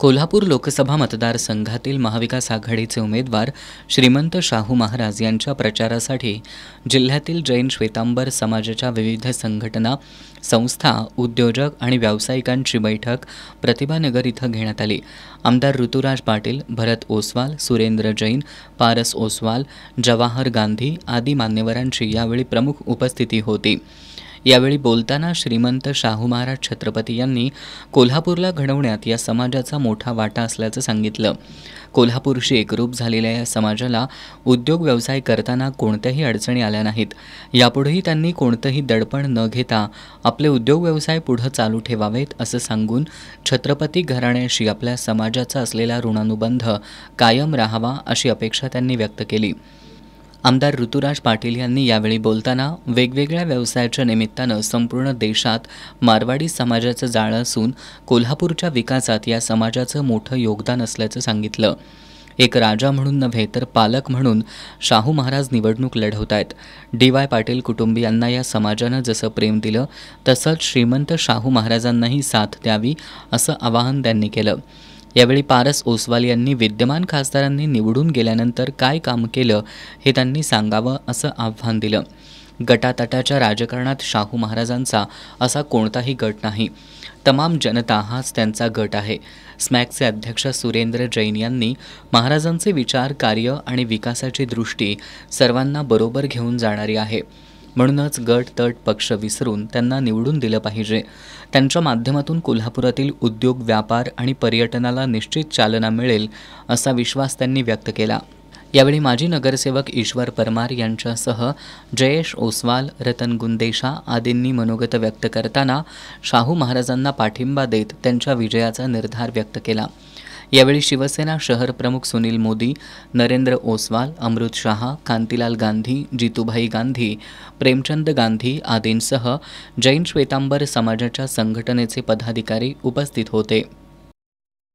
कोल्हापूर लोकसभा मतदारसंघातील महाविकास आघाडीचे उमेदवार श्रीमंत शाहू महाराज यांच्या प्रचारासाठी जिल्ह्यातील जैन श्वेतांबर समाजाच्या विविध संघटना संस्था उद्योजक आणि व्यावसायिकांची बैठक प्रतिभानगर इथं घेण्यात आली आमदार ऋतुराज पाटील भरत ओसवाल सुरेंद्र जैन पारस ओसवाल जवाहर गांधी आदी मान्यवरांची यावेळी प्रमुख उपस्थिती होती यावेळी बोलताना श्रीमंत शाहू महाराज छत्रपती यांनी कोल्हापूरला घडवण्यात या समाजाचा मोठा वाटा असल्याचं सांगितलं कोल्हापूरशी एकरूप झालेल्या या समाजाला उद्योग व्यवसाय करताना कोणत्याही अडचणी आल्या नाहीत यापुढेही त्यांनी कोणतंही दडपण न घेता आपले उद्योग व्यवसाय पुढं चालू ठेवावेत असं सांगून छत्रपती घराण्याशी आपल्या समाजाचा असलेला ऋणानुबंध कायम राहावा अशी अपेक्षा त्यांनी व्यक्त केली आमदार ऋतुराज पाटील यांनी यावेळी बोलताना वेगवेगळ्या व्यवसायाच्या निमित्तानं संपूर्ण देशात मारवाडी समाजाचं जाळं असून कोल्हापूरच्या विकासात या समाजाचं मोठं योगदान असल्याचं सांगितलं एक राजा म्हणून नव्हे तर पालक म्हणून शाहू महाराज निवडणूक लढवत आहेत डी वाय पाटील कुटुंबियांना या समाजानं जसं प्रेम दिलं तसंच श्रीमंत शाहू महाराजांनाही साथ द्यावी असं आवाहन त्यांनी केलं यावेळी पारस ओसवाल यांनी विद्यमान खासदारांनी निवडून गेल्यानंतर काय काम केलं हे त्यांनी सांगावं असं आव्हान दिलं गटातटाच्या राजकारणात शाहू महाराजांचा असा कोणताही गट नाही तमाम जनता हाच त्यांचा गट आहे स्मॅकचे अध्यक्ष सुरेंद्र जैन यांनी महाराजांचे विचार कार्य आणि विकासाची दृष्टी सर्वांना बरोबर घेऊन जाणारी आहे म्हणूनच गट तट पक्ष विसरून त्यांना निवडून दिलं पाहिजे त्यांच्या माध्यमातून कोल्हापुरातील उद्योग व्यापार आणि पर्यटनाला निश्चित चालना मिळेल असा विश्वास त्यांनी व्यक्त केला यावेळी माजी नगरसेवक ईश्वर परमार यांच्यासह जयेश ओसवाल रतन गुंदेशा आदींनी मनोगत व्यक्त करताना शाहू महाराजांना पाठिंबा देत त्यांच्या विजयाचा निर्धार व्यक्त केला यावेळी शिवसेना शहर प्रमुख सुनील मोदी नरेंद्र ओसवाल अमृत शहा कांतीलाल गांधी जितूभाई गांधी प्रेमचंद गांधी आदींसह जैन श्वेतांबर समाजाच्या संघटनेचे पदाधिकारी उपस्थित होते